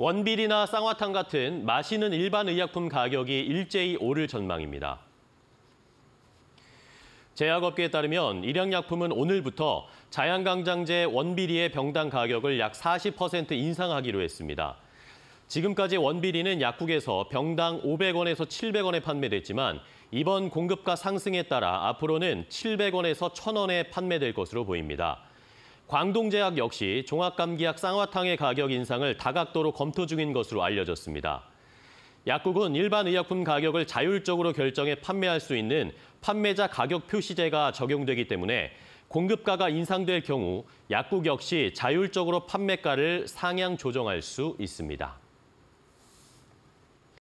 원비리나 쌍화탕 같은 마시는 일반 의약품 가격이 일제히 오를 전망입니다. 제약업계에 따르면 일양약품은 오늘부터 자양강장제 원비리의 병당 가격을 약 40% 인상하기로 했습니다. 지금까지 원비리는 약국에서 병당 500원에서 700원에 판매됐지만 이번 공급가 상승에 따라 앞으로는 700원에서 1000원에 판매될 것으로 보입니다. 광동제약 역시 종합감기약 쌍화탕의 가격 인상을 다각도로 검토 중인 것으로 알려졌습니다. 약국은 일반 의약품 가격을 자율적으로 결정해 판매할 수 있는 판매자 가격 표시제가 적용되기 때문에 공급가가 인상될 경우 약국 역시 자율적으로 판매가를 상향 조정할 수 있습니다.